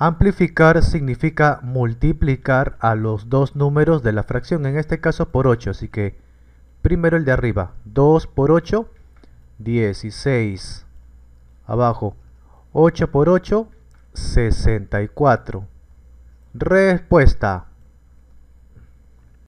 Amplificar significa multiplicar a los dos números de la fracción, en este caso por 8, así que primero el de arriba, 2 por 8, 16, abajo, 8 por 8, 64. Respuesta.